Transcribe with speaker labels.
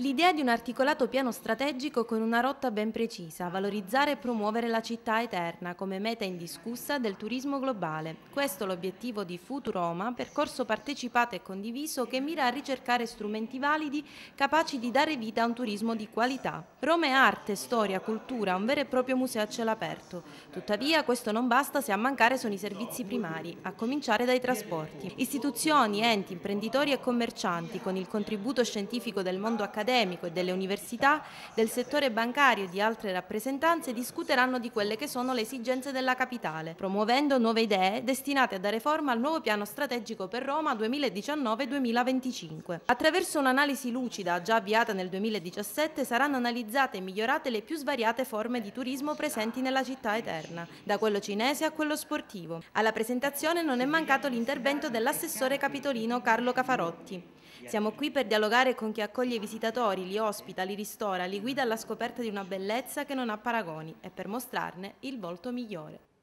Speaker 1: L'idea di un articolato piano strategico con una rotta ben precisa, valorizzare e promuovere la città eterna come meta indiscussa del turismo globale. Questo è l'obiettivo di Futuroma, percorso partecipato e condiviso che mira a ricercare strumenti validi capaci di dare vita a un turismo di qualità. Roma è arte, storia, cultura, un vero e proprio museo a cielo aperto. Tuttavia questo non basta se a mancare sono i servizi primari, a cominciare dai trasporti. Istituzioni, enti, imprenditori e commercianti, con il contributo scientifico del mondo accademico, accademico e delle università, del settore bancario e di altre rappresentanze discuteranno di quelle che sono le esigenze della capitale, promuovendo nuove idee destinate a dare forma al nuovo piano strategico per Roma 2019-2025. Attraverso un'analisi lucida già avviata nel 2017 saranno analizzate e migliorate le più svariate forme di turismo presenti nella città eterna, da quello cinese a quello sportivo. Alla presentazione non è mancato l'intervento dell'assessore capitolino Carlo Cafarotti. Siamo qui per dialogare con chi accoglie i visitatori visitatori, li ospita, li ristora, li guida alla scoperta di una bellezza che non ha paragoni e per mostrarne il volto migliore.